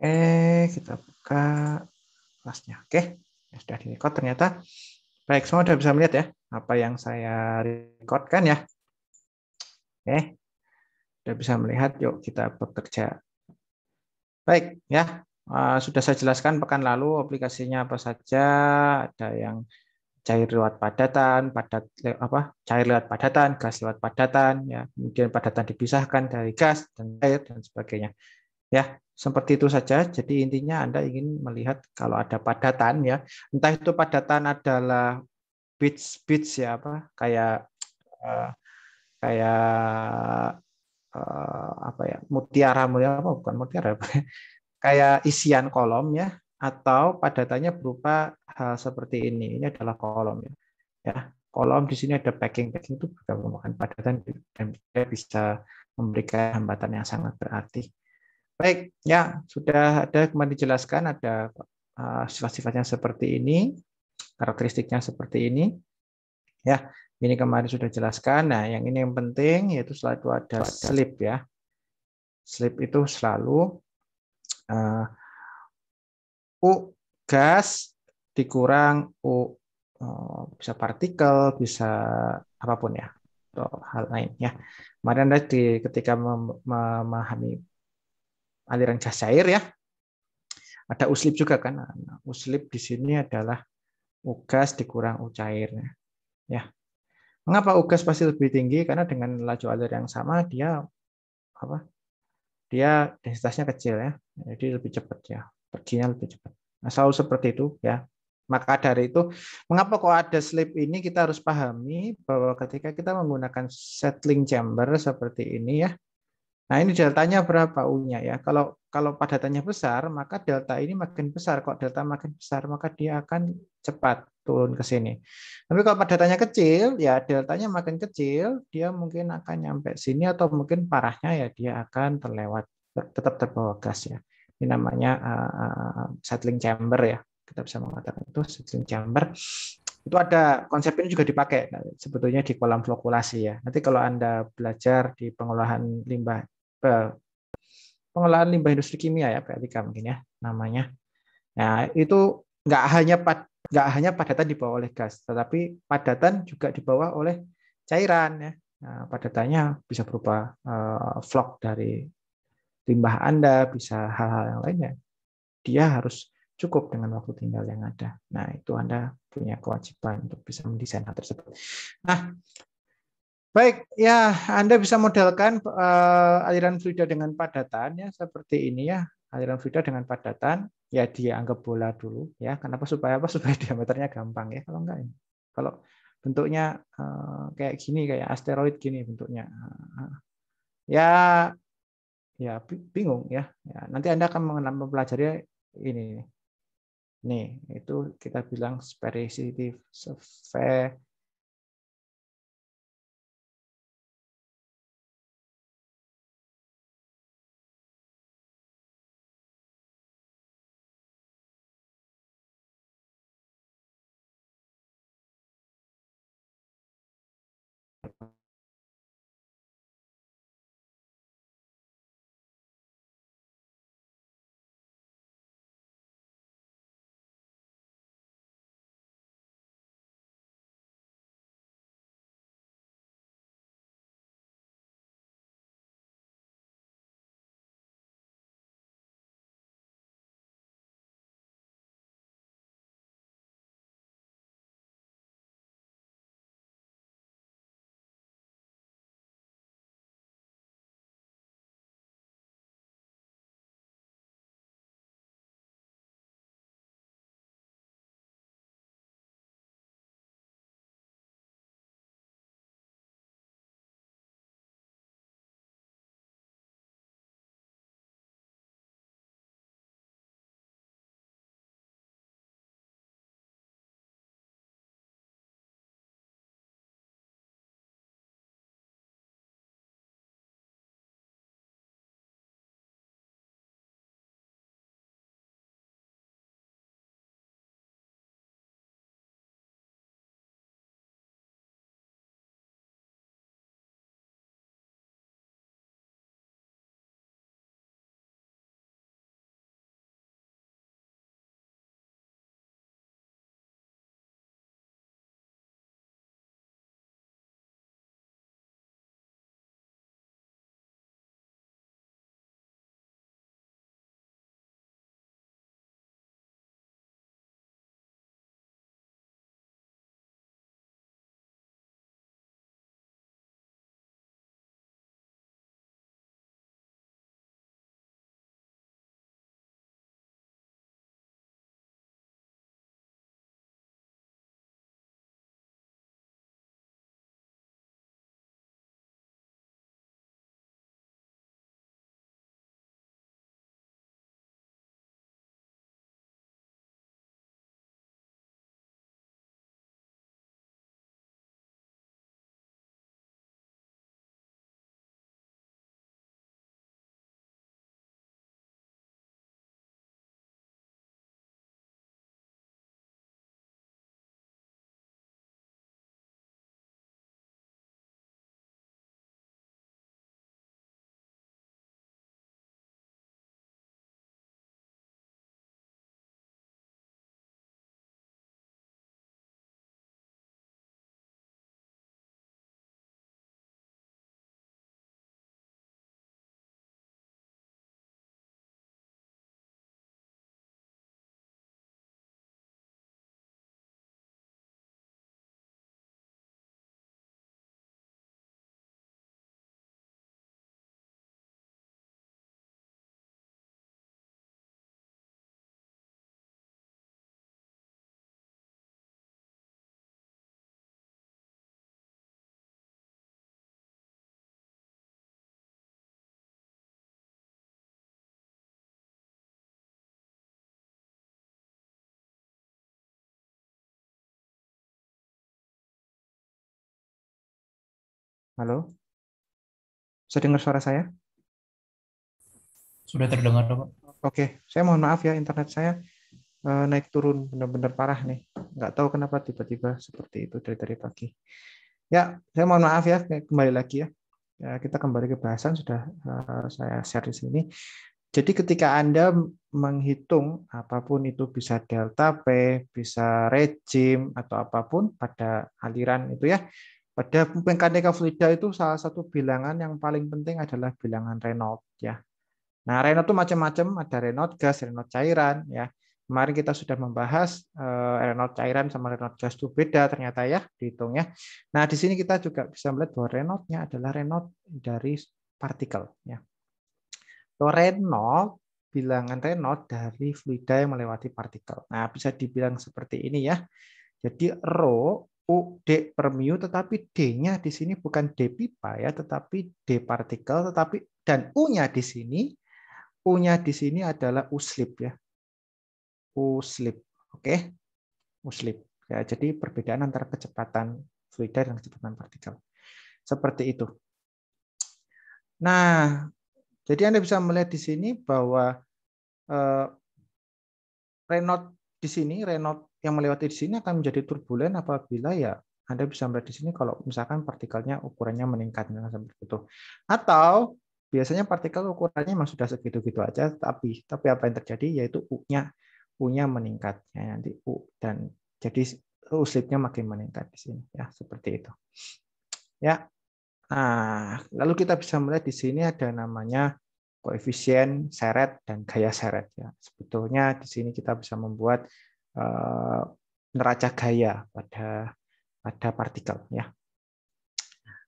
Oke, eh, kita buka kelasnya. Oke, ya, sudah direcord ternyata. Baik, semua sudah bisa melihat ya apa yang saya recordkan ya. Oke, sudah bisa melihat. Yuk kita bekerja. Baik, ya eh, sudah saya jelaskan pekan lalu aplikasinya apa saja. Ada yang cair lewat padatan, padat apa cair lewat padatan, gas lewat padatan, ya kemudian padatan dipisahkan dari gas dan air dan sebagainya. Ya, seperti itu saja. Jadi intinya Anda ingin melihat kalau ada padatan ya, entah itu padatan adalah bits bits ya apa kayak eh, kayak eh, apa ya mutiara mutiara ya, apa bukan mutiara kayak isian kolom ya atau padatannya berupa hal seperti ini. Ini adalah kolom ya. Ya, kolom di sini ada packing. Packing itu juga merupakan padatan dan bisa memberikan hambatan yang sangat berarti. Baik, ya sudah ada kemarin dijelaskan ada uh, sifat-sifatnya seperti ini, karakteristiknya seperti ini. Ya, ini kemarin sudah jelaskan. Nah, yang ini yang penting yaitu selalu ada slip ya. Slip itu selalu uh, u gas dikurang u uh, bisa partikel, bisa apapun ya atau hal lain ya. Kemarin ada di, ketika memahami aliran gas cair ya. Ada uslip juga kan. Nah, uslip di sini adalah ugas dikurang u cair. Ya. Mengapa ugas pasti lebih tinggi? Karena dengan laju alir yang sama dia apa? Dia densitasnya kecil ya. Jadi lebih cepat ya. Perginya lebih cepat. Nah, selalu seperti itu ya. Maka dari itu, mengapa kok ada slip ini kita harus pahami bahwa ketika kita menggunakan settling chamber seperti ini ya, Nah, ini deltanya berapa U-nya ya. Kalau kalau padatannya besar, maka delta ini makin besar. Kok delta makin besar, maka dia akan cepat turun ke sini. Tapi kalau padatannya kecil, ya deltanya makin kecil, dia mungkin akan nyampe sini atau mungkin parahnya ya dia akan terlewat, tetap terbawa gas ya. Ini namanya uh, settling chamber ya. Kita bisa mengatakan itu settling chamber itu ada konsep ini juga dipakai sebetulnya di kolam flokulasi ya. Nanti kalau Anda belajar di pengolahan limbah pengelolaan limbah industri kimia ya PLK mungkin ya namanya. Nah itu nggak hanya pad, nggak hanya padatan dibawa oleh gas, tetapi padatan juga dibawa oleh cairan ya. Nah, padatannya bisa berupa uh, vlog dari limbah Anda, bisa hal-hal yang lainnya. Dia harus cukup dengan waktu tinggal yang ada. Nah, itu Anda punya kewajiban untuk bisa mendesain hal tersebut. Nah, Baik, ya Anda bisa modelkan uh, eh, aliran fluida dengan padatan ya seperti ini ya. Aliran fluida dengan padatan ya dianggap bola dulu ya. Kenapa supaya apa? Supaya diameternya gampang ya. Kalau enggak ini. Kalau bentuknya uh, kayak gini kayak asteroid gini bentuknya. Uh, ya ya bingung ya. ya. Nanti Anda akan mempelajari ini. Nih, itu kita bilang spherical sphere Halo? Bisa dengar suara saya? Sudah terdengar, Pak. Oke, saya mohon maaf ya internet saya eh, naik turun benar-benar parah nih. Nggak tahu kenapa tiba-tiba seperti itu dari tadi pagi. Ya, saya mohon maaf ya kembali lagi ya. ya kita kembali ke bahasan sudah eh, saya share di sini. Jadi ketika Anda menghitung apapun itu bisa delta P, bisa rejim atau apapun pada aliran itu ya, pada mekanika fluida itu salah satu bilangan yang paling penting adalah bilangan Reynolds ya. Nah, Reynolds itu macam-macam, ada Reynolds gas, Reynolds cairan ya. Kemarin kita sudah membahas eh, Reynolds cairan sama Reynolds gas itu beda ternyata ya dihitung ya. Nah, di sini kita juga bisa melihat bahwa Reynoldsnya adalah Reynolds dari partikel ya. So, Reynolds bilangan Reynolds dari fluida yang melewati partikel. Nah, bisa dibilang seperti ini ya. Jadi rho D, per mu, tetapi D-nya di sini bukan D pipa ya, tetapi D partikel, tetapi dan U-nya di sini, U-nya di sini adalah U slip ya. U slip, oke. Okay? U slip. Ya, jadi perbedaan antara kecepatan fluida dan kecepatan partikel. Seperti itu. Nah, jadi Anda bisa melihat di sini bahwa eh, Renault di sini Renault yang melewati di sini akan menjadi turbulen apabila ya Anda bisa melihat di sini kalau misalkan partikelnya ukurannya meningkat seperti itu. Atau biasanya partikel ukurannya memang sudah segitu-gitu aja tapi tapi apa yang terjadi yaitu U-nya U-nya meningkat ya, nanti U dan jadi U makin meningkat di sini ya seperti itu. Ya. Nah, lalu kita bisa melihat di sini ada namanya koefisien seret dan gaya seret ya. Sebetulnya di sini kita bisa membuat Eh, neraca gaya pada pada partikel ya.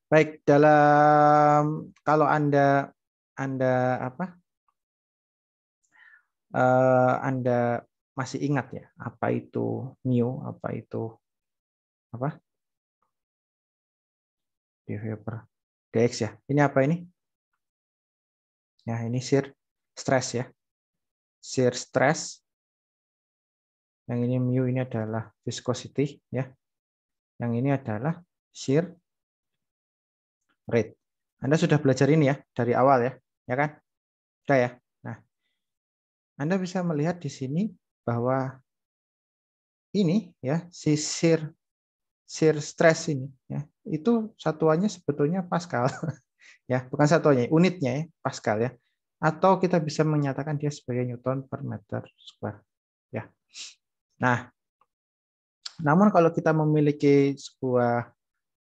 Baik, dalam kalau Anda Anda apa? Eh, Anda masih ingat ya apa itu mu, apa itu apa? Behavior dx ya. Ini apa ini? Ya, ini shear stress ya. Shear stress yang ini mu ini adalah viscosity ya. Yang ini adalah shear rate. Anda sudah belajar ini ya dari awal ya, ya kan? Sudah ya. Nah, Anda bisa melihat di sini bahwa ini ya si shear shear stress ini ya, itu satuannya sebetulnya pascal ya, bukan satuannya, unitnya ya, pascal ya. Atau kita bisa menyatakan dia sebagai newton per meter square ya. Nah, namun kalau kita memiliki sebuah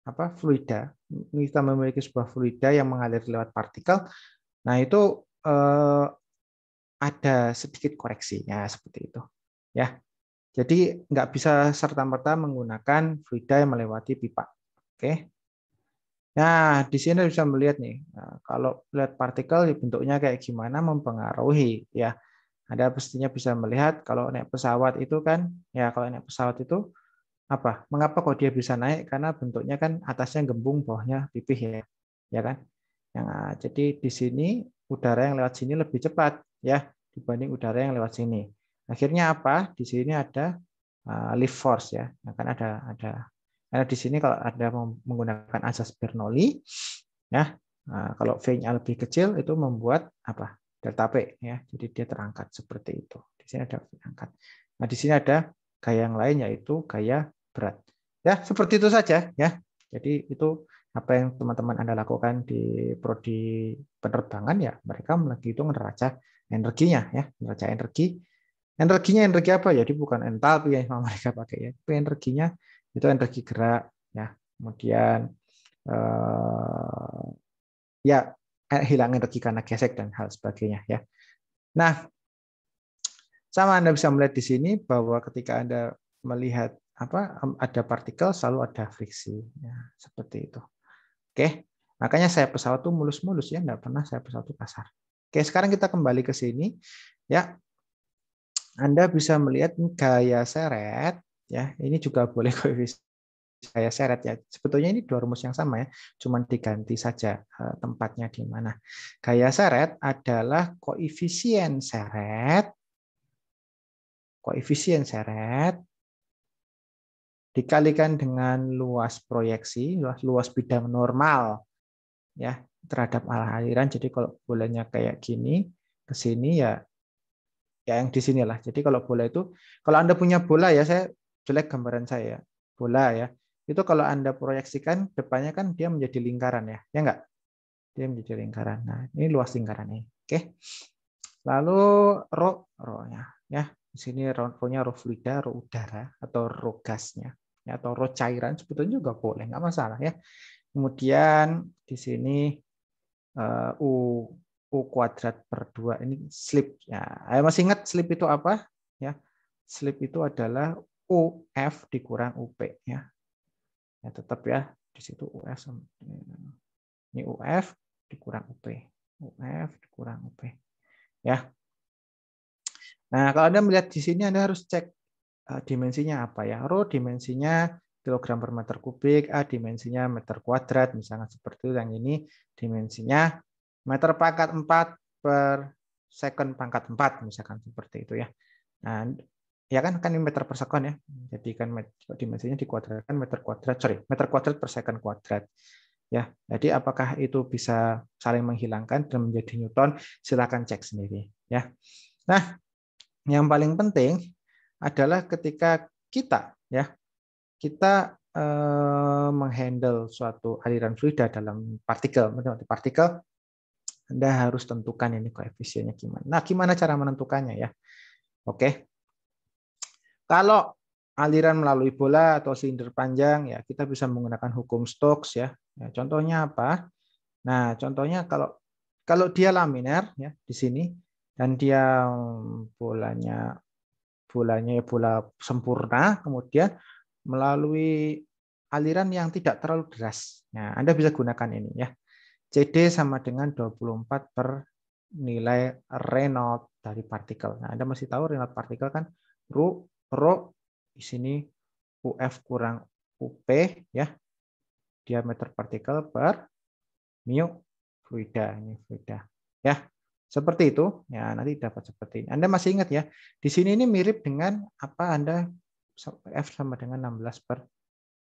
apa fluida, kita memiliki sebuah fluida yang mengalir lewat partikel, nah itu eh, ada sedikit koreksinya seperti itu. Ya. Jadi nggak bisa serta-merta menggunakan fluida yang melewati pipa. Oke. Nah, di sini bisa melihat nih, nah, kalau lihat partikel ya bentuknya kayak gimana mempengaruhi ya anda pastinya bisa melihat kalau naik pesawat itu kan, ya kalau naik pesawat itu apa? Mengapa kok dia bisa naik? Karena bentuknya kan atasnya gembung, bawahnya pipih ya, ya kan? Nah, jadi di sini udara yang lewat sini lebih cepat ya dibanding udara yang lewat sini. Akhirnya apa? Di sini ada eh, lift force ya, nah, kan ada ada karena di sini kalau ada menggunakan asas Bernoulli, ya, eh, kalau V-nya lebih kecil itu membuat apa? delta P ya. Jadi dia terangkat seperti itu. Di sini ada angkat. Nah, di sini ada gaya yang lain yaitu gaya berat. Ya, seperti itu saja ya. Jadi itu apa yang teman-teman Anda lakukan di prodi penerbangan ya, mereka itu neraca energinya ya, neraca energi. Energinya energi apa? Ya, jadi bukan entalpi yang mereka pakai ya, tapi energinya itu energi gerak ya. Kemudian eh, ya eh, hilang energi karena gesek dan hal sebagainya ya. Nah, sama Anda bisa melihat di sini bahwa ketika Anda melihat apa ada partikel selalu ada friksi ya, seperti itu. Oke. Makanya saya pesawat tuh mulus-mulus ya, nggak pernah saya pesawat tuh kasar. Oke, sekarang kita kembali ke sini ya. Anda bisa melihat gaya seret ya. Ini juga boleh koefisien saya seret ya. Sebetulnya ini dua rumus yang sama ya, cuman diganti saja eh, tempatnya di mana. Gaya seret adalah koefisien seret koefisien seret dikalikan dengan luas proyeksi, luas luas bidang normal ya terhadap arah aliran. Jadi kalau bolanya kayak gini ke sini ya ya yang di sinilah. Jadi kalau bola itu kalau Anda punya bola ya saya jelek gambaran saya Bola ya itu kalau Anda proyeksikan depannya kan dia menjadi lingkaran ya, ya enggak? Dia menjadi lingkaran. Nah, ini luas lingkaran ini. Oke. Lalu ro ro-nya ya. Di sini ro-nya ro fluida, ro udara atau ro gasnya ya, atau ro cairan sebetulnya juga boleh, enggak masalah ya. Kemudian di sini eh, u u kuadrat per 2 ini slip ya. Ayo masih ingat slip itu apa? Ya. Slip itu adalah UF dikurang UP ya. Ya, tetap ya di situ uf ya. ini UF dikurang UP. UF dikurang UP. Ya. Nah, kalau Anda melihat di sini Anda harus cek eh, dimensinya apa ya. Rho dimensinya kilogram per meter kubik, A dimensinya meter kuadrat, misalnya seperti itu. Yang ini dimensinya meter pangkat 4 per second pangkat 4, misalkan seperti itu ya. Nah, ya kan kan ini meter per sekon ya jadi kan dimensinya dikuadratkan meter kuadrat sorry meter kuadrat per second kuadrat ya jadi apakah itu bisa saling menghilangkan dan menjadi newton silakan cek sendiri ya nah yang paling penting adalah ketika kita ya kita eh, menghandle suatu aliran fluida dalam partikel partikel anda harus tentukan ini koefisiennya gimana nah gimana cara menentukannya ya oke kalau aliran melalui bola atau silinder panjang ya kita bisa menggunakan hukum Stokes ya. ya contohnya apa? Nah, contohnya kalau kalau dia laminar ya di sini dan dia mm, bolanya bolanya ya bola sempurna kemudian melalui aliran yang tidak terlalu deras. Nah, Anda bisa gunakan ini ya. CD sama dengan 24 per nilai Reynolds dari partikel. Nah, Anda masih tahu Reynolds partikel kan Ru ro di sini UF kurang UP ya. Diameter partikel per mu fluida ini fluida ya. Seperti itu ya nanti dapat seperti ini. Anda masih ingat ya. Di sini ini mirip dengan apa Anda F sama dengan 16 per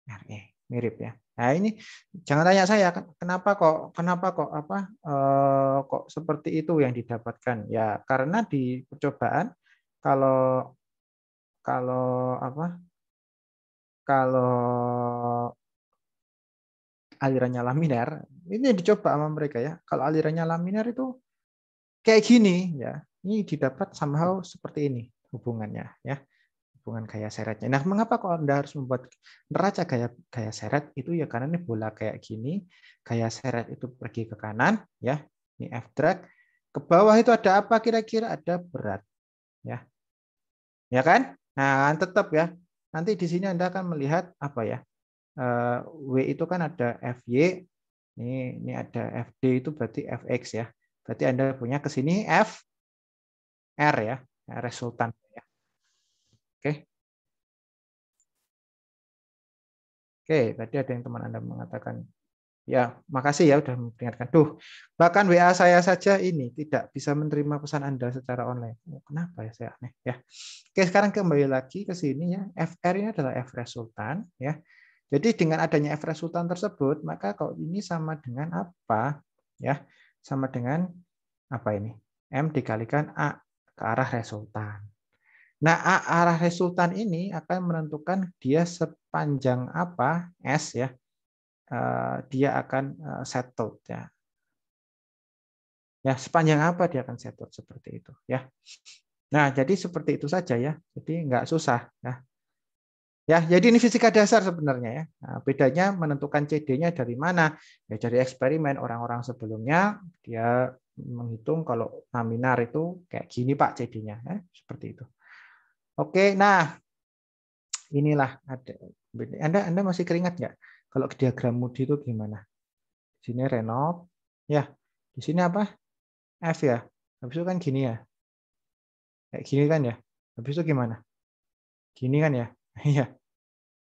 RE mirip ya. Nah ini jangan tanya saya kenapa kok kenapa kok apa eh, kok seperti itu yang didapatkan ya karena di percobaan kalau kalau apa kalau alirannya laminar, ini dicoba sama mereka ya kalau alirannya laminar itu kayak gini ya ini didapat somehow seperti ini hubungannya ya hubungan gaya seretnya. Nah, mengapa kok Anda harus membuat neraca gaya gaya seret itu ya karena ini bola kayak gini, gaya seret itu pergi ke kanan ya. Ini F drag. Ke bawah itu ada apa kira-kira? Ada berat. Ya. Ya kan? Nah, kan tetap ya. Nanti di sini Anda akan melihat apa ya? Eh, w itu kan ada FY, ini ini ada FD itu berarti FX ya. Berarti Anda punya ke sini F R ya, resultan ya. Oke. Oke, tadi ada yang teman Anda mengatakan Ya, makasih ya udah memperingatkan. Duh, bahkan WA saya saja ini tidak bisa menerima pesan Anda secara online. Oh, kenapa ya saya aneh ya. Oke, sekarang kembali lagi ke sini ya. FR ini adalah F resultan ya. Jadi dengan adanya F resultan tersebut, maka kalau ini sama dengan apa? Ya, sama dengan apa ini? M dikalikan A ke arah resultan. Nah, A arah resultan ini akan menentukan dia sepanjang apa S ya Eh, dia akan eh, settled ya. Ya, sepanjang apa dia akan settled seperti itu ya. Nah, jadi seperti itu saja ya. Jadi nggak susah ya. Ya, jadi ini fisika dasar sebenarnya ya. Nah, bedanya menentukan CD-nya dari mana? Ya dari eksperimen orang-orang sebelumnya dia menghitung kalau laminar itu kayak gini Pak CD-nya ya, seperti itu. Oke, nah inilah ada Anda Anda masih keringat nggak? Kalau diagram Moody itu gimana? Di sini Renov, ya. Di sini apa? F ya. Habis itu kan gini ya. Kayak gini kan ya. Habis itu gimana? Gini kan ya. Iya.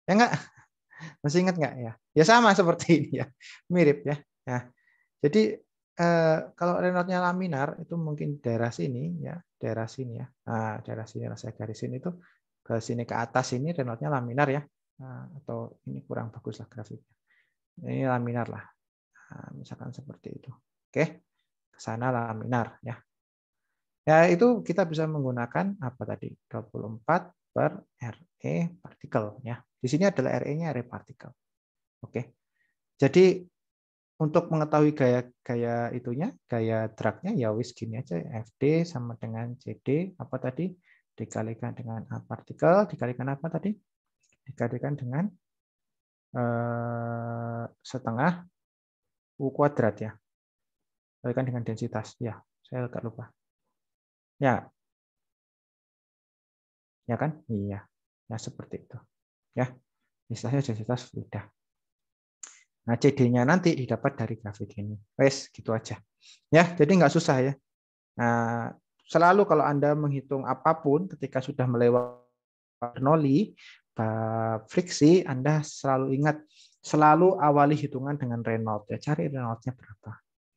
ya enggak? Masih ingat enggak ya? Ya sama seperti ini ya. Mirip ya. Nah, jadi eh, kalau renotnya laminar itu mungkin daerah sini ya, daerah sini ya. Nah, daerah sini saya garisin itu ke sini ke atas ini renotnya laminar ya. Nah, atau ini kurang bagus lah grafiknya. Ini laminar lah. Nah, misalkan seperti itu. Oke. Ke sana laminar ya. Ya, itu kita bisa menggunakan apa tadi? 24 per RE partikel ya. Di sini adalah RE-nya RE partikel. Oke. Jadi untuk mengetahui gaya gaya itunya, gaya dragnya ya wis gini aja FD sama dengan CD apa tadi? dikalikan dengan A partikel dikalikan apa tadi? dikalikan dengan eh, setengah U kuadrat ya. Kalikan dengan densitas. Ya, saya agak lupa. Ya. Ya kan? Iya. Ya seperti itu. Ya. Misalnya densitas fluida. Nah, CD-nya nanti didapat dari grafik ini. Wes, gitu aja. Ya, jadi nggak susah ya. Nah, selalu kalau Anda menghitung apapun ketika sudah melewati Bernoulli, friksi Anda selalu ingat selalu awali hitungan dengan Reynolds ya cari Reynoldsnya berapa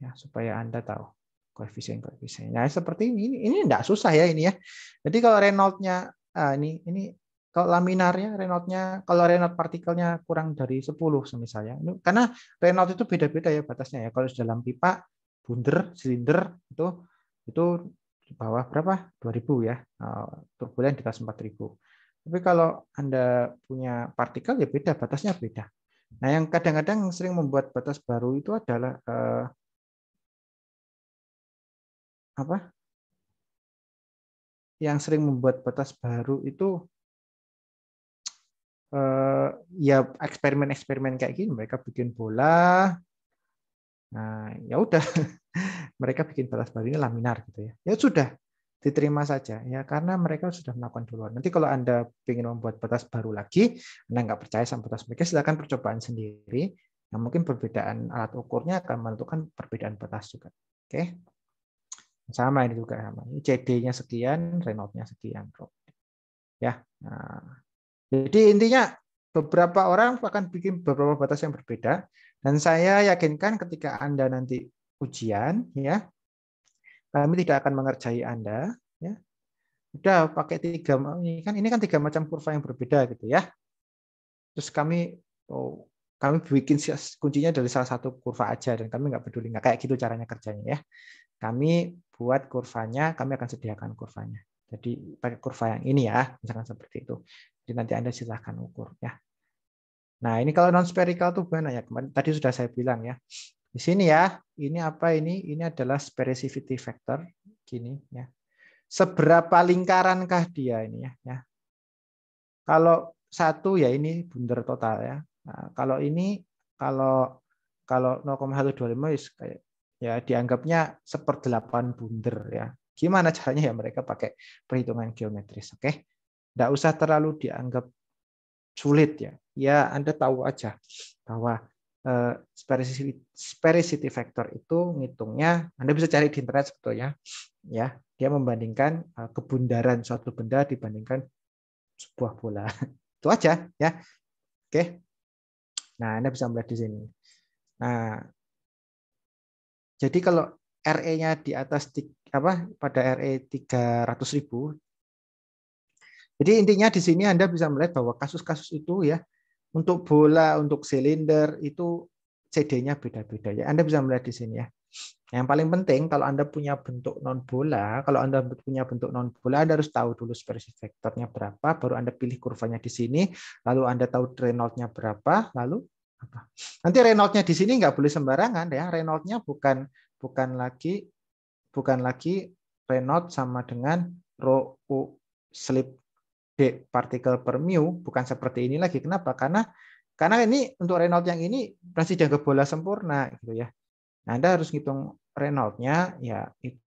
ya supaya Anda tahu koefisien koefisien. Nah, ya, seperti ini ini tidak susah ya ini ya. Jadi kalau Reynoldsnya ah, ini ini kalau laminarnya Reynoldsnya kalau Reynolds partikelnya kurang dari 10 misalnya. Karena Reynolds itu beda-beda ya batasnya ya. Kalau di dalam pipa bundar, silinder itu itu di bawah berapa? 2000 ya. Ah, Turbulen di atas 4000. Tapi kalau Anda punya partikel ya beda, batasnya beda. Nah, yang kadang-kadang sering membuat batas baru itu adalah eh, apa? Yang sering membuat batas baru itu eh, ya eksperimen-eksperimen kayak gini. Mereka bikin bola. Nah, ya udah. Mereka bikin batas baru ini laminar gitu ya. Ya sudah, diterima saja ya karena mereka sudah melakukan duluan. Nanti kalau Anda ingin membuat batas baru lagi, Anda nggak percaya sama batas mereka, silakan percobaan sendiri. Nah, mungkin perbedaan alat ukurnya akan menentukan perbedaan batas juga. Oke. Okay? Sama ini juga sama. Ini CD-nya sekian, Renault-nya sekian, Bro. Ya. Nah, jadi intinya beberapa orang akan bikin beberapa batas yang berbeda dan saya yakinkan ketika Anda nanti ujian ya kami tidak akan mengerjai Anda, ya. Udah pakai tiga ini kan ini kan tiga macam kurva yang berbeda gitu ya. Terus kami oh, kami bikin kuncinya dari salah satu kurva aja dan kami nggak peduli nggak kayak gitu caranya kerjanya ya. Kami buat kurvanya, kami akan sediakan kurvanya. Jadi pakai kurva yang ini ya, misalkan seperti itu. Jadi nanti Anda silahkan ukur ya. Nah ini kalau non spherical tuh gimana ya? tadi sudah saya bilang ya, di sini ya, ini apa ini? Ini adalah specificity factor gini ya. Seberapa lingkarankah dia ini ya, ya. Kalau satu ya ini bundar total ya. Nah, kalau ini kalau kalau 0,125 kayak ya dianggapnya seperdelapan bundar ya. Gimana caranya ya mereka pakai perhitungan geometris, oke? Okay? Tidak usah terlalu dianggap sulit ya. Ya Anda tahu aja bahwa Eh, sparsity factor itu ngitungnya Anda bisa cari di internet sebetulnya ya dia membandingkan eh, kebundaran suatu benda dibandingkan sebuah bola itu aja ya oke nah Anda bisa melihat di sini nah jadi kalau RE-nya di atas apa pada RE 300.000 jadi intinya di sini Anda bisa melihat bahwa kasus-kasus itu ya untuk bola, untuk silinder itu CD-nya beda-beda ya. Anda bisa melihat di sini ya. Yang paling penting kalau Anda punya bentuk non bola, kalau Anda punya bentuk non bola Anda harus tahu dulu spesifikatornya vektornya berapa, baru Anda pilih kurvanya di sini, lalu Anda tahu Reynolds-nya berapa, lalu apa. Nanti Reynolds-nya di sini nggak boleh sembarangan ya. Reynolds-nya bukan bukan lagi bukan lagi Reynolds sama dengan rho u slip D partikel per mu bukan seperti ini lagi. Kenapa? Karena karena ini untuk Reynolds yang ini masih jaga bola sempurna gitu ya. Nah, Anda harus ngitung Reynoldsnya ya itu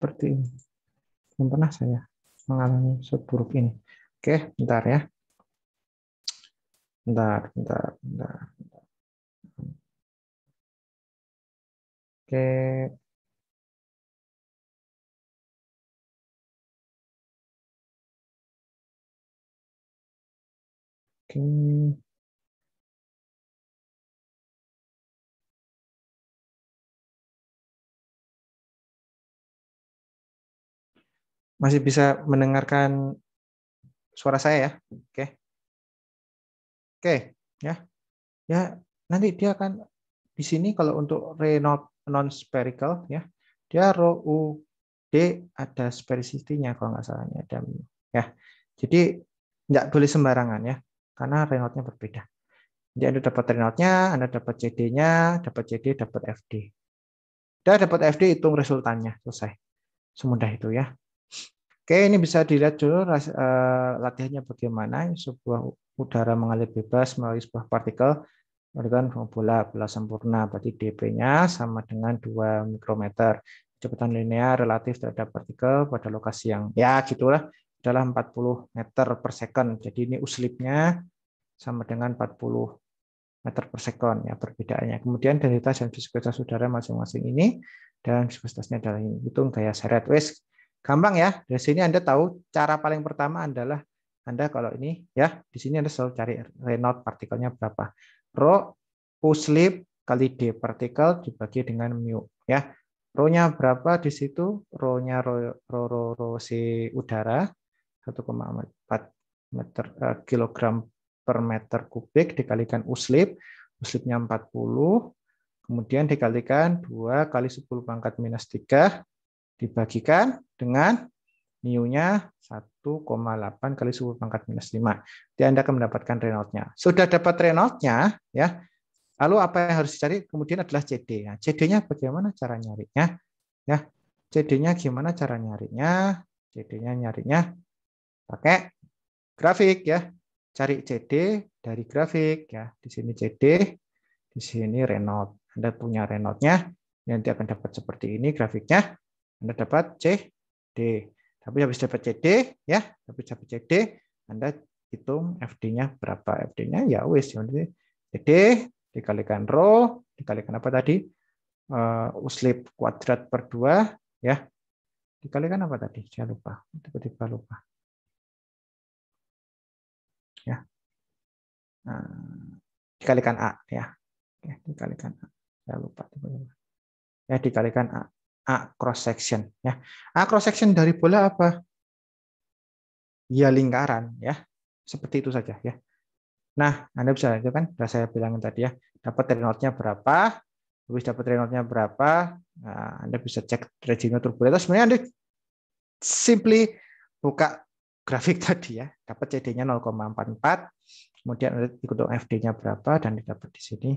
seperti ini. Belum pernah saya mengalami seburuk ini. Oke, bentar ya. Bentar, bentar, bentar. Oke. Oke. Masih bisa mendengarkan suara saya ya? Oke. Oke, ya. Ya, nanti dia akan di sini kalau untuk re non spherical ya, dia rho u d ada sphericity-nya kalau nggak salahnya ada ya. Jadi nggak boleh sembarangan ya, karena Reynolds-nya berbeda. Jadi Anda dapat Reynolds-nya, Anda dapat CD-nya, dapat CD, dapat FD. Dan dapat FD hitung resultannya, selesai. Semudah itu ya. Oke, ini bisa dilihat dulu uh, latihannya bagaimana. Sebuah udara mengalir bebas melalui sebuah partikel melakukan bola, bola sempurna. Berarti dp-nya sama dengan 2 mikrometer. Kecepatan linear relatif terhadap partikel pada lokasi yang ya gitulah adalah 40 meter per second. Jadi ini uslipnya sama dengan 40 meter per second ya perbedaannya. Kemudian densitas dan viskositas udara masing-masing ini dan viskositasnya adalah ini. Hitung gaya seret. Wes Gampang ya. di sini Anda tahu cara paling pertama adalah Anda kalau ini ya, di sini Anda selalu cari Reynolds partikelnya berapa. Rho puslip kali D partikel dibagi dengan mu ya. Rho-nya berapa di situ? Rho-nya rho, rho, rho, rho si udara 1,4 meter uh, kilogram per meter kubik dikalikan uslip, uslipnya 40, kemudian dikalikan 2 kali 10 pangkat minus 3 dibagikan dengan mu-nya 1,8 kali suhu pangkat minus 5. Jadi Anda akan mendapatkan Reynolds-nya. Sudah dapat Reynolds-nya, ya. Lalu apa yang harus dicari kemudian adalah CD. Nah, CD-nya bagaimana cara nyarinya? Ya, CD-nya gimana cara nyarinya? CD-nya nyarinya pakai grafik ya. Cari CD dari grafik ya. Di sini CD, di sini Reynolds. Anda punya Reynolds-nya, nanti akan dapat seperti ini grafiknya. Anda dapat C, D. Tapi habis dapat CD, ya, habis dapat CD, Anda hitung FD-nya berapa. FD-nya ya wis, CD dikalikan rho, dikalikan apa tadi? Uh, uslip kuadrat per dua ya. Dikalikan apa tadi? Saya lupa, tiba-tiba lupa. Ya. Uh, dikalikan A, ya. ya dikalikan A. Saya lupa tiba-tiba. Ya, dikalikan A. A cross section ya. A cross section dari bola apa? Ya lingkaran ya. Seperti itu saja ya. Nah, Anda bisa lihat kan sudah saya bilangin tadi ya, dapat Reynolds-nya berapa, habis dapat Reynolds-nya berapa, nah, Anda bisa cek regime turbulensi. Sebenarnya Anda simply buka grafik tadi ya, dapat CD-nya 0,44, kemudian Anda ikut FD-nya berapa dan didapat di sini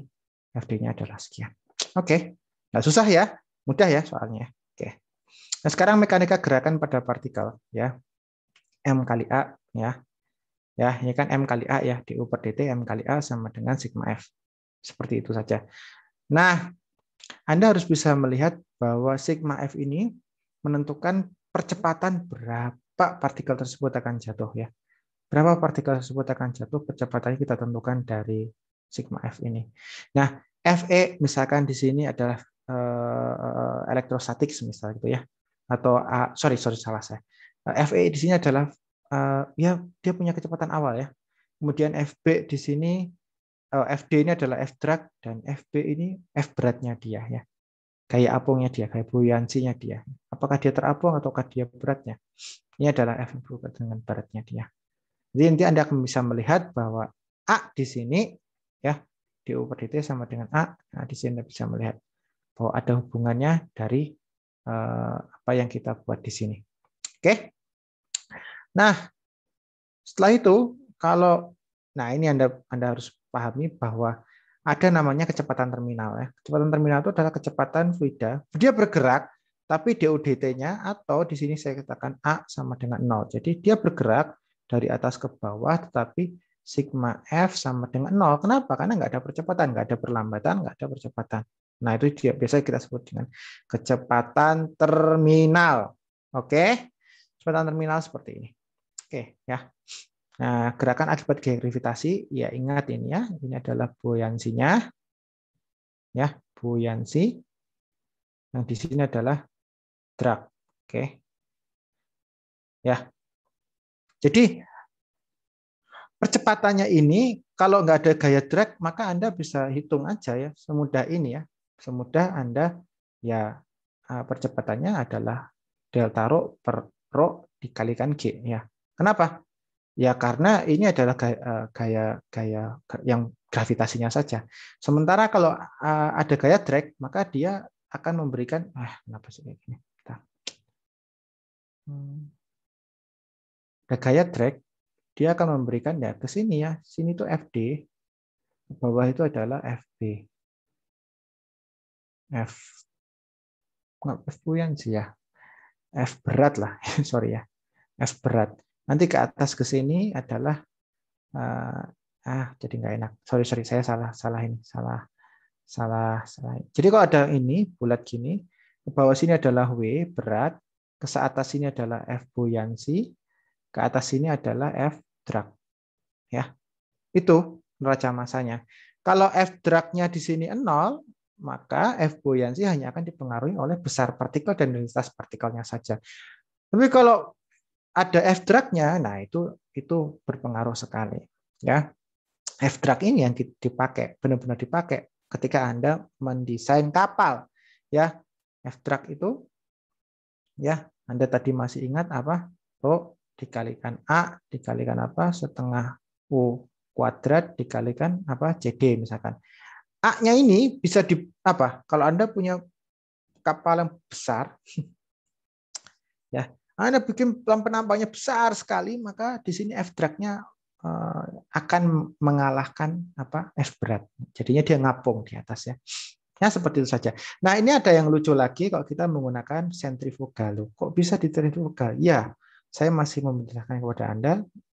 FD-nya adalah sekian. Oke, nggak susah ya. Mudah ya soalnya. Oke. Nah, sekarang mekanika gerakan pada partikel ya. M kali A ya. Ya, ini kan M kali A ya, DU per DT M kali A sama dengan sigma F. Seperti itu saja. Nah, Anda harus bisa melihat bahwa sigma F ini menentukan percepatan berapa partikel tersebut akan jatuh ya. Berapa partikel tersebut akan jatuh, percepatannya kita tentukan dari sigma F ini. Nah, FE misalkan di sini adalah Eh, elektrostatik misalnya gitu ya atau uh, sorry sorry salah saya eh, FE di sini adalah uh, ya dia punya kecepatan awal ya kemudian FB di sini uh, FD ini adalah F drag dan FB ini F beratnya dia ya Kayak apungnya dia kayak buoyansinya dia apakah dia terapung ataukah dia beratnya ini adalah F dengan beratnya dia jadi nanti anda akan bisa melihat bahwa A di sini ya di U per dt sama dengan A nah di sini anda bisa melihat bahwa ada hubungannya dari eh, apa yang kita buat di sini. Oke. Nah, setelah itu kalau nah ini Anda Anda harus pahami bahwa ada namanya kecepatan terminal ya. Kecepatan terminal itu adalah kecepatan fluida. Dia bergerak tapi DODT-nya atau di sini saya katakan A sama dengan 0. Jadi dia bergerak dari atas ke bawah tetapi sigma F sama dengan 0. Kenapa? Karena nggak ada percepatan, nggak ada perlambatan, nggak ada percepatan. Nah, itu dia biasa kita sebut dengan kecepatan terminal. Oke. Kecepatan terminal seperti ini. Oke, ya. Nah, gerakan akibat gaya gravitasi, ya ingat ini ya, ini adalah buoyansinya. Ya, buoyansi. Yang nah, di sini adalah drag. Oke. Ya. Jadi percepatannya ini kalau nggak ada gaya drag maka Anda bisa hitung aja ya semudah ini ya semudah Anda ya eh, percepatannya adalah delta rho per rho dikalikan G ya. Kenapa? Ya karena ini adalah gaya eh, gaya, gaya yang gravitasinya saja. Sementara kalau eh, ada gaya drag maka dia akan memberikan ah kenapa sih kayak gini? Kita. Hmm. Ada gaya drag dia akan memberikan ya ke sini ya. Sini itu FD, bawah itu adalah FB. F F itu sih ya F berat lah sorry ya F berat nanti ke atas ke sini adalah uh, ah jadi nggak enak sorry sorry saya salah salah ini salah salah salah jadi kalau ada ini bulat gini ke bawah sini adalah W berat ke atas sini adalah F buoyancy ke atas sini adalah F drag ya itu neraca masanya kalau F dragnya di sini nol maka F buoyancy hanya akan dipengaruhi oleh besar partikel dan densitas partikelnya saja. Tapi kalau ada F drag-nya, nah itu itu berpengaruh sekali, ya. F drag ini yang dipakai, benar-benar dipakai ketika Anda mendesain kapal, ya. F drag itu ya, Anda tadi masih ingat apa? Oh, dikalikan A dikalikan apa? setengah U kuadrat dikalikan apa? CD misalkan. A-nya ini bisa di apa? Kalau Anda punya kapal yang besar, ya, Anda bikin penampaknya besar sekali, maka di sini F drag-nya eh, akan mengalahkan apa F berat. Jadinya dia ngapung di atas ya. Ya seperti itu saja. Nah ini ada yang lucu lagi kalau kita menggunakan sentrifugal. Kok bisa di sentrifugal? Ya, saya masih memberitakan kepada Anda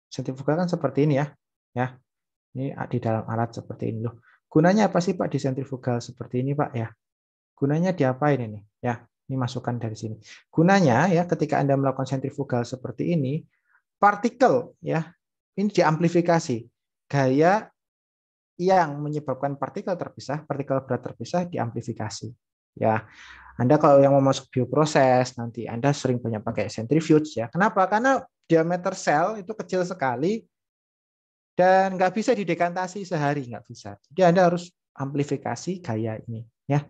sentrifugal kan seperti ini ya. Ya, ini di dalam alat seperti ini loh. Gunanya apa sih Pak di sentrifugal seperti ini Pak ya? Gunanya diapain ini? Ya, ini masukan dari sini. Gunanya ya ketika Anda melakukan sentrifugal seperti ini, partikel ya, ini diamplifikasi. Gaya yang menyebabkan partikel terpisah, partikel berat terpisah diamplifikasi. Ya, Anda kalau yang mau masuk bioproses nanti Anda sering banyak pakai centrifuge ya. Kenapa? Karena diameter sel itu kecil sekali, dan nggak bisa didekantasi sehari nggak bisa jadi anda harus amplifikasi gaya ini ya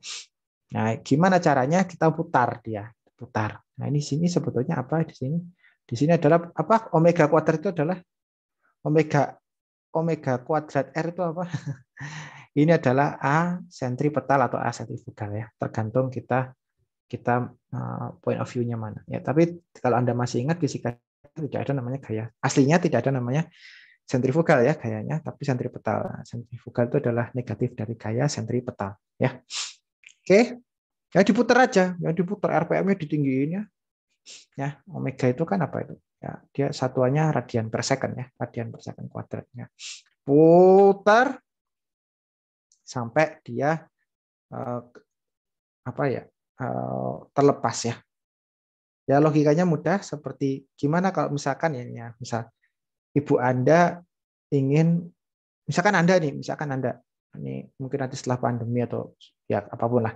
nah gimana caranya kita putar dia putar nah ini sini sebetulnya apa di sini di sini adalah apa omega kuadrat itu adalah omega omega kuadrat r itu apa ini adalah a sentripetal atau a sentrifugal ya tergantung kita kita eh, point of view-nya mana ya tapi kalau anda masih ingat fisika tidak ada namanya gaya aslinya tidak ada namanya sentrifugal ya gayanya, tapi sentripetal. Sentrifugal itu adalah negatif dari gaya sentripetal ya. Oke. Ya diputar aja, yang diputar RPM-nya ditinggiin ya. Ya, omega itu kan apa itu? Ya, dia satuannya radian per second ya, radian per second kuadratnya. Putar sampai dia eh, apa ya? Eh, terlepas ya. Ya logikanya mudah seperti gimana kalau misalkan ya, ya misal ibu Anda ingin misalkan Anda nih, misalkan Anda ini mungkin nanti setelah pandemi atau ya apapun lah.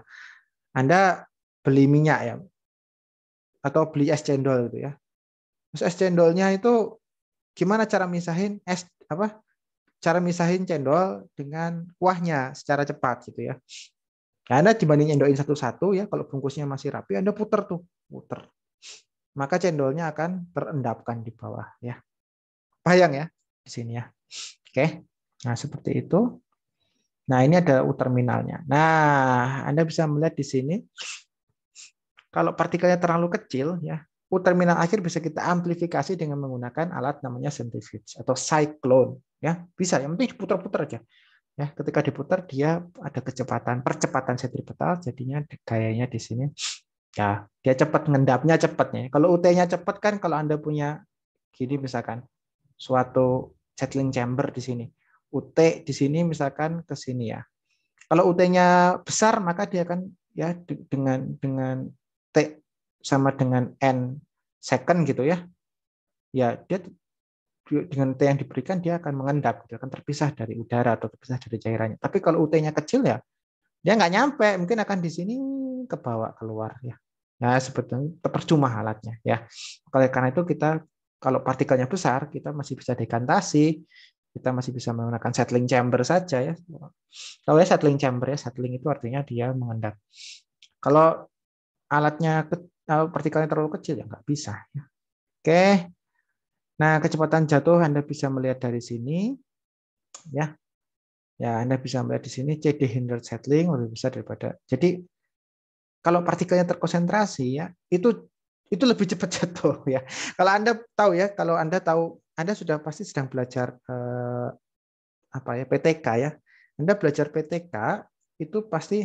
Anda beli minyak ya atau beli es cendol gitu ya. Terus es cendolnya itu gimana cara misahin es apa? Cara misahin cendol dengan kuahnya secara cepat gitu ya. Karena dibanding endoin satu-satu ya, kalau bungkusnya masih rapi, Anda puter tuh, puter. Maka cendolnya akan terendapkan di bawah ya. Bayang ya di sini ya. Oke. Nah, seperti itu. Nah, ini ada U terminalnya. Nah, Anda bisa melihat di sini kalau partikelnya terlalu kecil ya, U terminal akhir bisa kita amplifikasi dengan menggunakan alat namanya centrifuge atau cyclone ya. Bisa, yang penting diputar-putar aja. Ya, ketika diputar dia ada kecepatan, percepatan sentripetal jadinya gayanya di sini ya, dia cepat ngendapnya cepatnya. Kalau UT-nya cepat kan kalau Anda punya gini misalkan suatu settling chamber di sini. UT di sini misalkan ke sini ya. Kalau UT-nya besar maka dia akan ya dengan dengan T sama dengan N second gitu ya. Ya dia dengan T yang diberikan dia akan mengendap, dia gitu, akan terpisah dari udara atau terpisah dari cairannya. Tapi kalau UT-nya kecil ya dia nggak nyampe, mungkin akan di sini ke bawah keluar ya. Nah, sebetulnya percuma alatnya ya. Oleh karena itu kita kalau partikelnya besar kita masih bisa dekantasi kita masih bisa menggunakan settling chamber saja ya kalau ya settling chamber ya settling itu artinya dia mengendap kalau alatnya kalau eh, partikelnya terlalu kecil ya nggak bisa ya. oke nah kecepatan jatuh anda bisa melihat dari sini ya ya anda bisa melihat di sini CD hindered settling lebih besar daripada jadi kalau partikelnya terkonsentrasi ya itu itu lebih cepat jatuh ya. Kalau Anda tahu ya, kalau Anda tahu Anda sudah pasti sedang belajar eh, apa ya PTK ya. Anda belajar PTK itu pasti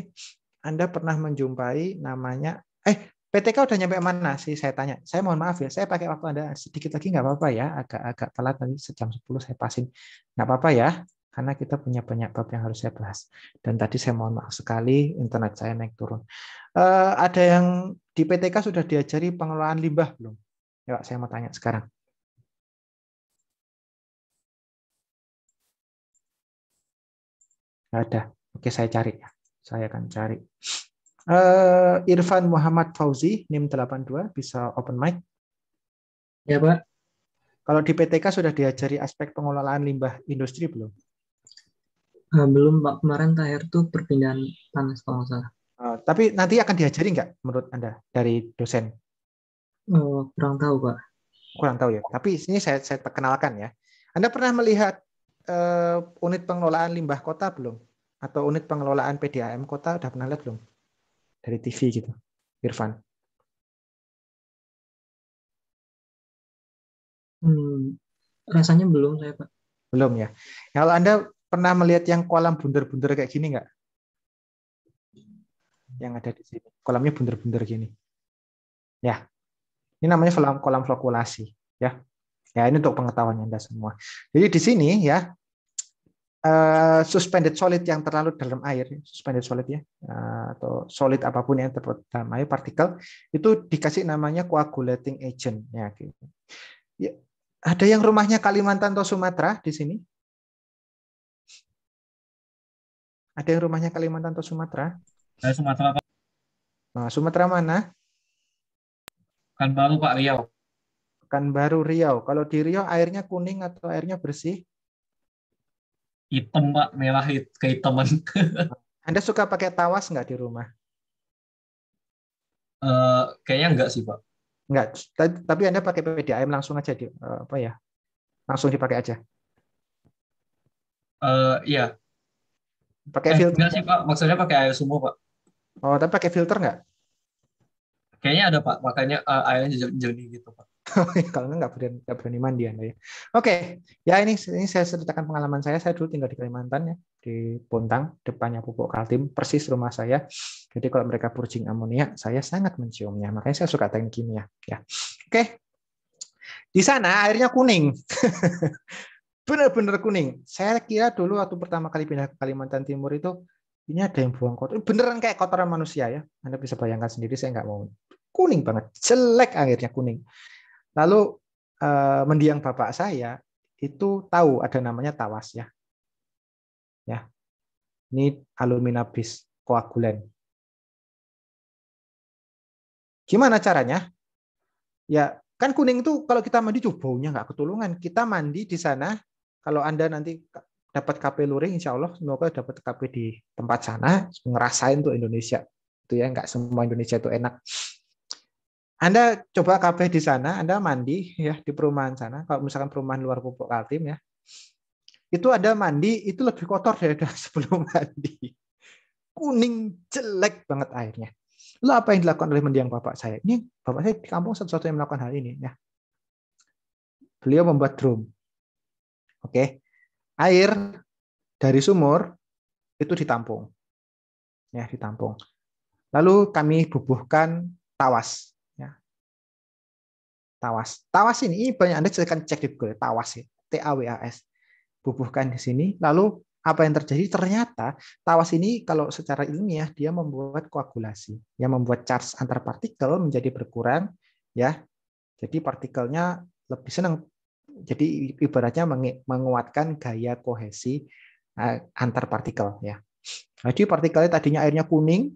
Anda pernah menjumpai namanya eh PTK udah nyampe mana sih saya tanya. Saya mohon maaf ya, saya pakai waktu Anda sedikit lagi nggak apa-apa ya, agak-agak telat tadi sejam 10 saya pasin. Nggak apa-apa ya, karena kita punya banyak bab yang harus saya bahas. Dan tadi saya mohon maaf sekali internet saya naik turun. Uh, ada yang di PTK sudah diajari pengelolaan limbah belum? Ya, Pak, saya mau tanya sekarang. ada. Oke, saya cari ya. Saya akan cari. Uh, Irfan Muhammad Fauzi, NIM 82, bisa open mic. Ya, Pak. Kalau di PTK sudah diajari aspek pengelolaan limbah industri belum? Ah, belum, Pak. Kemarin terakhir itu perpindahan panas kalau salah. Eh, tapi nanti akan diajari nggak menurut Anda dari dosen? Uh, kurang tahu, Pak. Kurang tahu ya. Tapi ini saya, saya perkenalkan ya. Anda pernah melihat uh, unit pengelolaan limbah kota belum? Atau unit pengelolaan PDAM kota udah pernah lihat belum? Dari TV gitu, Irfan. Hmm, rasanya belum saya, Pak. Belum ya. Kalau Anda pernah melihat yang kolam bundar-bundar kayak gini nggak? yang ada di sini. Kolamnya bundar-bundar gini. Ya. Ini namanya kolam kolam flokulasi, ya. Ya, ini untuk pengetahuan Anda semua. Jadi di sini ya eh, suspended solid yang terlalu dalam air, suspended solid ya, eh, atau solid apapun yang terlalu dalam air, partikel itu dikasih namanya coagulating agent ya. ya ada yang rumahnya Kalimantan atau Sumatera di sini? Ada yang rumahnya Kalimantan atau Sumatera? Dari Sumatera. Nah, Sumatera mana? Pekanbaru Pak Riau. Pekanbaru Riau. Kalau di Riau airnya kuning atau airnya bersih? Hitam Pak, merah kehitaman. Anda suka pakai tawas nggak di rumah? Uh, kayaknya enggak sih Pak. Enggak, tapi Anda pakai PDAM langsung aja di eh, apa ya? Langsung dipakai aja. Uh, iya. Pakai eh, filter. Enggak sih Pak, maksudnya pakai air sumur Pak. Oh, tapi pakai filter nggak? Kayaknya ada Pak, makanya uh, airnya jernih gitu Pak. Oh, iya. Kalau nggak berani, nggak berani mandi Anda ya. Oke, okay. ya ini ini saya ceritakan pengalaman saya. Saya dulu tinggal di Kalimantan ya, di Pontang, depannya pupuk Kaltim, persis rumah saya. Jadi kalau mereka purging amonia, saya sangat menciumnya. Makanya saya suka teknik kimia. Ya, oke. Okay. Di sana airnya kuning. bener-bener kuning. Saya kira dulu waktu pertama kali pindah ke Kalimantan Timur itu ini ada yang buang kotor beneran kayak kotoran manusia ya Anda bisa bayangkan sendiri saya nggak mau kuning banget jelek akhirnya kuning lalu eh, mendiang bapak saya itu tahu ada namanya tawas ya ya ini alumina bis koagulan gimana caranya ya kan kuning itu kalau kita mandi tuh baunya nggak ketulungan kita mandi di sana kalau anda nanti dapat KP luring insya Allah semoga dapat KP di tempat sana ngerasain tuh Indonesia itu ya nggak semua Indonesia itu enak anda coba KP di sana, Anda mandi ya di perumahan sana. Kalau misalkan perumahan luar pupuk Kaltim ya, itu ada mandi itu lebih kotor daripada sebelum mandi. Kuning jelek banget airnya. Lo apa yang dilakukan oleh mendiang bapak saya? Ini bapak saya di kampung satu-satunya melakukan hal ini ya. Beliau membuat drum. Oke air dari sumur itu ditampung. Ya, ditampung. Lalu kami bubuhkan tawas. Ya. Tawas. Tawas ini, banyak Anda silakan cek di Google. Tawas ya. T-A-W-A-S. Bubuhkan di sini. Lalu apa yang terjadi? Ternyata tawas ini kalau secara ilmiah dia membuat koagulasi. Yang membuat charge antar partikel menjadi berkurang. ya. Jadi partikelnya lebih senang jadi ibaratnya menguatkan gaya kohesi eh, antar partikel ya. Jadi partikelnya tadinya airnya kuning,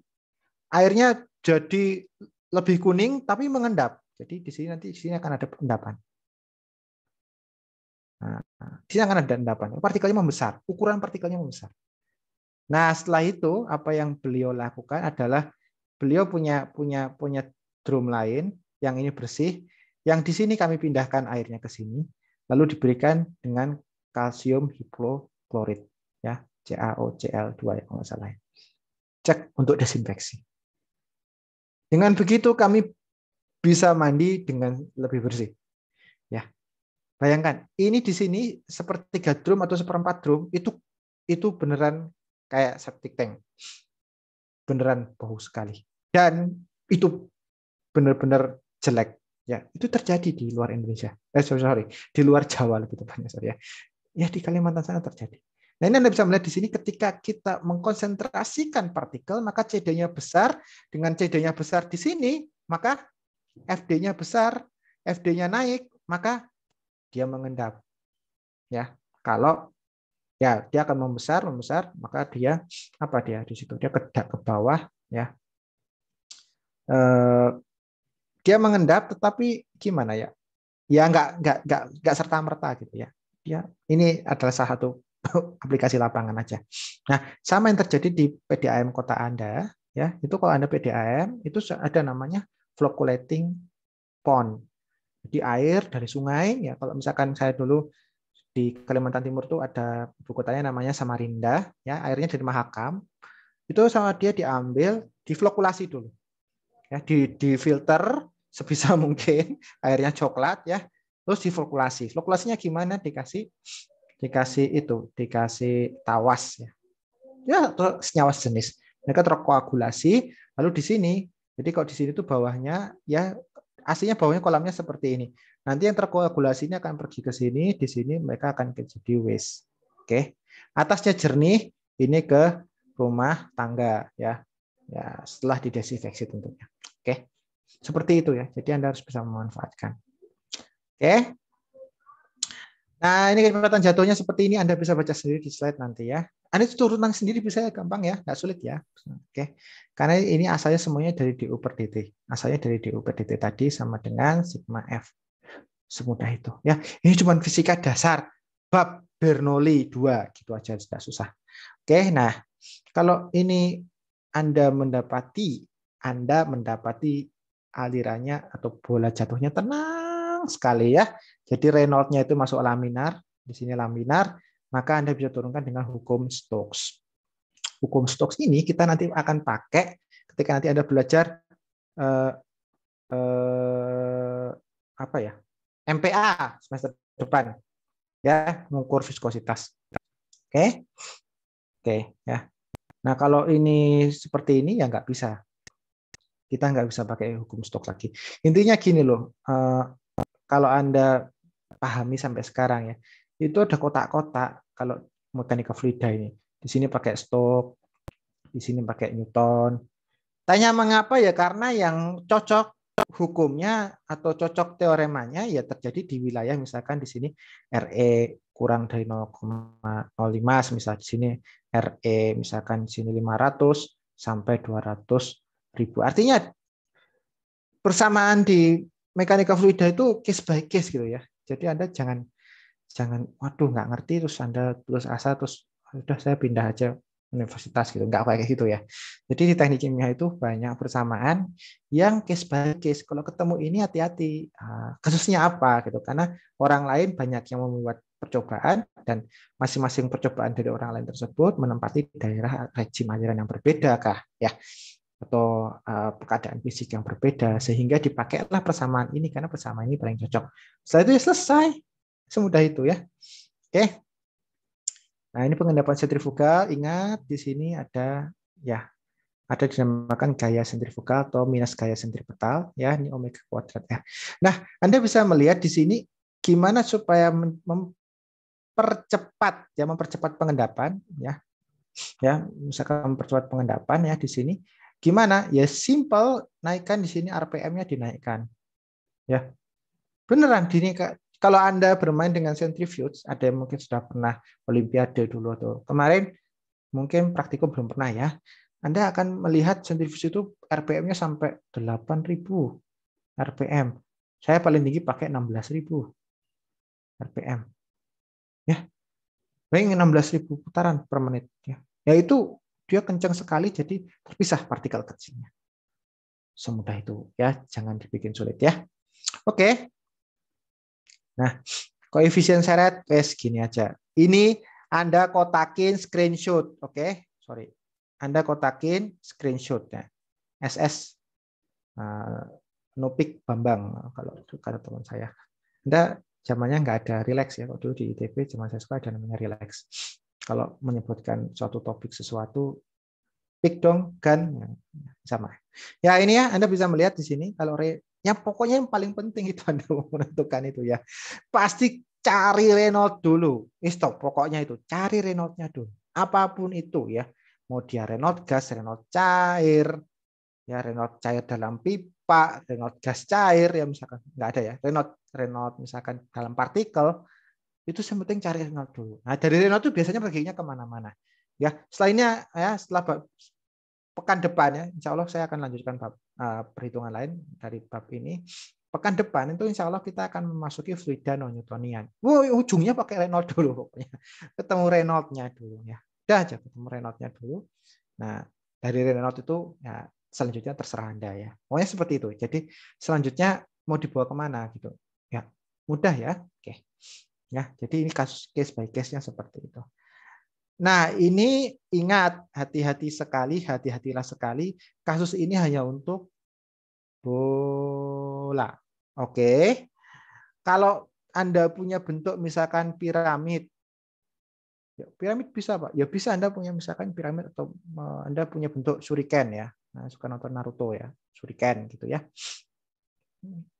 airnya jadi lebih kuning tapi mengendap. Jadi di sini nanti di sini akan ada endapan. Nah, di sini akan ada endapan. Partikelnya membesar, ukuran partikelnya membesar. Nah, setelah itu apa yang beliau lakukan adalah beliau punya punya punya drum lain yang ini bersih, yang di sini kami pindahkan airnya ke sini lalu diberikan dengan kalsium hipoklorit ya CaOCl2 ya kalau salah ya. Cek untuk desinfeksi. Dengan begitu kami bisa mandi dengan lebih bersih. Ya. Bayangkan, ini di sini sepertiga drum atau seperempat drum itu itu beneran kayak septic tank. Beneran bau sekali. Dan itu bener-bener jelek Ya, itu terjadi di luar Indonesia. Eh, sorry, sorry di luar Jawa lebih tepatnya, sorry ya. Ya di Kalimantan sana terjadi. Nah, ini Anda bisa melihat di sini ketika kita mengkonsentrasikan partikel, maka CD-nya besar. Dengan CD-nya besar di sini, maka FD-nya besar, FD-nya naik, maka dia mengendap. Ya, kalau ya dia akan membesar, membesar, maka dia apa dia di situ dia kedap ke bawah, ya. Eh, dia mengendap tetapi gimana ya ya nggak nggak nggak nggak serta merta gitu ya ya ini adalah salah satu aplikasi lapangan aja nah sama yang terjadi di PDAM kota anda ya itu kalau anda PDAM itu ada namanya flocculating pond Jadi air dari sungai ya kalau misalkan saya dulu di Kalimantan Timur tuh ada ibu kotanya namanya Samarinda ya airnya dari Mahakam itu sama dia diambil diflokulasi dulu ya di di filter sebisa mungkin airnya coklat ya terus difokulasi fokulasinya gimana dikasih dikasih itu dikasih tawas ya ya senyawa jenis mereka terkoagulasi lalu di sini jadi kalau di sini tuh bawahnya ya aslinya bawahnya kolamnya seperti ini nanti yang terkoagulasi ini akan pergi ke sini di sini mereka akan ke jadi waste oke atasnya jernih ini ke rumah tangga ya ya setelah didesinfeksi tentunya Oke. Seperti itu ya. Jadi Anda harus bisa memanfaatkan. Oke. Nah, ini kecepatan jatuhnya seperti ini Anda bisa baca sendiri di slide nanti ya. Anda itu turunan sendiri bisa ya, gampang ya, nggak sulit ya. Oke. Karena ini asalnya semuanya dari DU per DT. Asalnya dari DU per DT tadi sama dengan sigma F. Semudah itu ya. Ini cuma fisika dasar bab Bernoulli 2 gitu aja sudah susah. Oke, nah kalau ini Anda mendapati anda mendapati alirannya atau bola jatuhnya tenang sekali ya. Jadi Reynolds-nya itu masuk laminar, di sini laminar, maka Anda bisa turunkan dengan hukum Stokes. Hukum Stokes ini kita nanti akan pakai ketika nanti Anda belajar eh, eh, apa ya? MPA semester depan. Ya, mengukur viskositas. Oke. Okay? Oke, okay, ya. Nah, kalau ini seperti ini ya nggak bisa kita nggak bisa pakai hukum stok lagi. Intinya gini loh, eh, kalau Anda pahami sampai sekarang ya, itu ada kotak-kotak kalau mekanika fluida ini. Di sini pakai stok, di sini pakai Newton. Tanya mengapa ya karena yang cocok hukumnya atau cocok teoremanya ya terjadi di wilayah misalkan di sini RE kurang dari 0,05 misal di sini RE misalkan di sini 500 sampai 200 ribu. Artinya persamaan di mekanika fluida itu case by case gitu ya. Jadi Anda jangan jangan waduh nggak ngerti terus Anda terus asa terus udah saya pindah aja universitas gitu nggak kayak gitu ya jadi di teknik kimia itu banyak persamaan yang case by case kalau ketemu ini hati-hati ah, kasusnya apa gitu karena orang lain banyak yang membuat percobaan dan masing-masing percobaan dari orang lain tersebut menempati daerah rejim aliran yang berbeda kah ya atau uh, keadaan fisik yang berbeda sehingga dipakailah persamaan ini karena persamaan ini paling cocok. Setelah itu ya selesai. Semudah itu ya. Oke. Nah, ini pengendapan sentrifugal. Ingat di sini ada ya ada dinamakan gaya sentrifugal atau minus gaya sentripetal ya ini omega kuadrat ya. Nah, Anda bisa melihat di sini gimana supaya mempercepat ya mempercepat pengendapan ya. Ya, misalkan mempercepat pengendapan ya di sini Gimana? Ya simple, naikkan di sini RPM-nya dinaikkan. Ya. Beneran sini Kalau Anda bermain dengan centrifuge, ada yang mungkin sudah pernah olimpiade dulu atau kemarin mungkin praktikum belum pernah ya. Anda akan melihat centrifuge itu RPM-nya sampai 8000 RPM. Saya paling tinggi pakai 16000 RPM. Ya. Bayangin 16.000 putaran per menit ya. Yaitu dia kencang sekali jadi terpisah partikel kecilnya. Semudah itu ya, jangan dibikin sulit ya. Oke. Nah, koefisien seret wes gini aja. Ini Anda kotakin screenshot, oke? Sorry. Anda kotakin screenshotnya. SS uh, eh, Nopik Bambang kalau itu kata teman saya. Anda zamannya nggak ada relax ya. Kalau dulu di ITB zaman saya suka ada namanya relax kalau menyebutkan suatu topik sesuatu pick dong kan ya, sama. Ya ini ya Anda bisa melihat di sini kalau re, ya pokoknya yang paling penting itu Anda menentukan itu ya. Pasti cari Renault dulu. Stop pokoknya itu cari Renaultnya dulu. Apapun itu ya. Mau dia Renault gas, Renault cair, ya Renault cair dalam pipa, Renault gas cair ya misalkan nggak ada ya Renault Renault misalkan dalam partikel itu yang penting cari Renault dulu. Nah, dari Renault itu biasanya perginya kemana-mana. Ya, Selainnya ya setelah bab, pekan depan ya, insya Allah saya akan lanjutkan bab uh, perhitungan lain dari bab ini. Pekan depan itu insya Allah kita akan memasuki fluida non Newtonian. Wow, ujungnya pakai Renault dulu pokoknya. Ketemu Renaultnya dulu ya. Dah aja ketemu Renaultnya dulu. Nah, dari Renault itu ya selanjutnya terserah Anda ya. Pokoknya seperti itu. Jadi selanjutnya mau dibawa kemana gitu. Ya, mudah ya. Oke. Ya, jadi ini kasus case by case-nya seperti itu. Nah, ini ingat hati-hati sekali, hati-hatilah sekali. Kasus ini hanya untuk bola. Oke. Kalau Anda punya bentuk misalkan piramid. Ya, piramid bisa, Pak. Ya bisa Anda punya misalkan piramid atau eh, Anda punya bentuk shuriken ya. Nah, suka nonton Naruto ya, shuriken gitu ya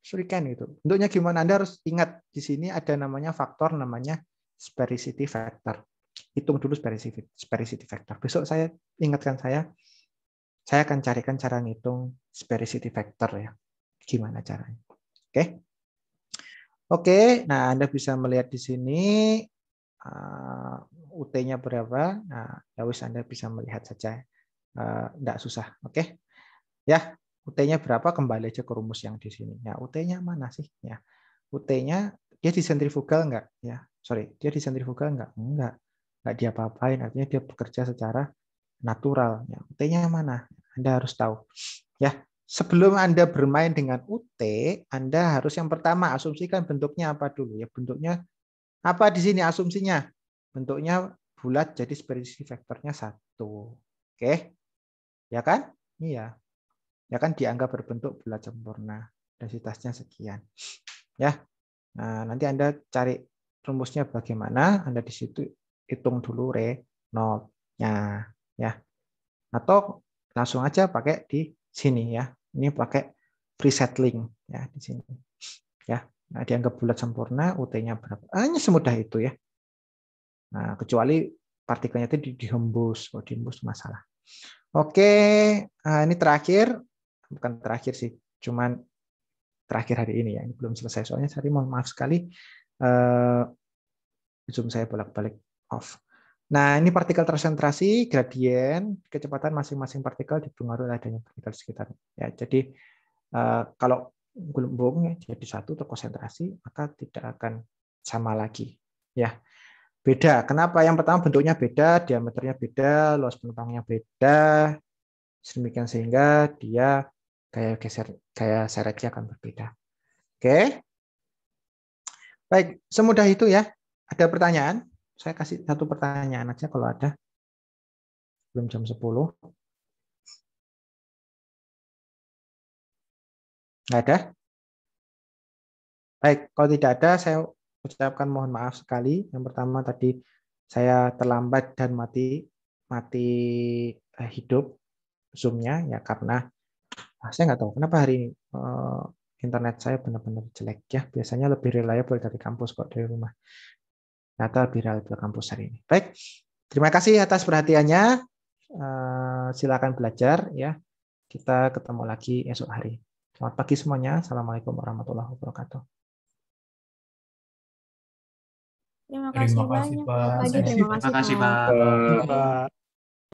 shuriken itu, Untuknya gimana? Anda harus ingat di sini ada namanya faktor namanya spericity factor. Hitung dulu spericity, factor. Besok saya ingatkan saya, saya akan carikan cara ngitung spericity factor ya. Gimana caranya? Oke. Oke, nah Anda bisa melihat di sini uh, eh, UT-nya berapa. Nah, ya wis Anda bisa melihat saja. Uh, susah, oke. Okay? Ya, UT-nya berapa kembali aja ke rumus yang di sini. Ya, UT-nya mana sih? Ya, UT-nya dia di sentrifugal enggak? Ya, sorry, dia di sentrifugal enggak? Enggak. Enggak dia apa-apain, artinya dia bekerja secara natural. Ya, UT-nya mana? Anda harus tahu. Ya, sebelum Anda bermain dengan UT, Anda harus yang pertama asumsikan bentuknya apa dulu ya. Bentuknya apa di sini asumsinya? Bentuknya bulat jadi spesifik vektornya satu. Oke. Ya kan? Iya ya kan dianggap berbentuk bulat sempurna. Densitasnya sekian. Ya. Nah, nanti Anda cari rumusnya bagaimana, Anda di situ hitung dulu re nolnya ya. Atau langsung aja pakai di sini ya. Ini pakai preset link ya di sini. Ya. Nah, dianggap bulat sempurna, UT-nya berapa? Hanya ah, semudah itu ya. Nah, kecuali partikelnya itu dihembus, oh dihembus masalah. Oke, ah, ini terakhir bukan terakhir sih, cuman terakhir hari ini ya, ini belum selesai. Soalnya tadi mohon maaf sekali uh, zoom saya bolak-balik off. Nah, ini partikel tersentrasi, gradien, kecepatan masing-masing partikel dipengaruhi adanya partikel sekitar. Ya, jadi uh, kalau gelembung jadi satu atau konsentrasi, maka tidak akan sama lagi. Ya, beda. Kenapa? Yang pertama bentuknya beda, diameternya beda, luas penumpangnya beda, sedemikian sehingga dia gaya geser gaya seretnya akan berbeda. Oke. Baik, semudah itu ya. Ada pertanyaan? Saya kasih satu pertanyaan aja kalau ada. Belum jam 10. Nggak ada? Baik, kalau tidak ada saya ucapkan mohon maaf sekali. Yang pertama tadi saya terlambat dan mati mati eh, hidup zoomnya ya karena Ah, saya nggak tahu kenapa hari ini uh, internet saya benar-benar jelek ya. Biasanya lebih reliable dari kampus kok dari rumah. Ternyata lebih reliable kampus hari ini. Baik, terima kasih atas perhatiannya. Uh, silakan belajar ya. Kita ketemu lagi esok hari. Selamat pagi semuanya. Assalamualaikum warahmatullahi wabarakatuh. Terima kasih, terima kasih banyak. Pak. Terima kasih, terima kasih Pak.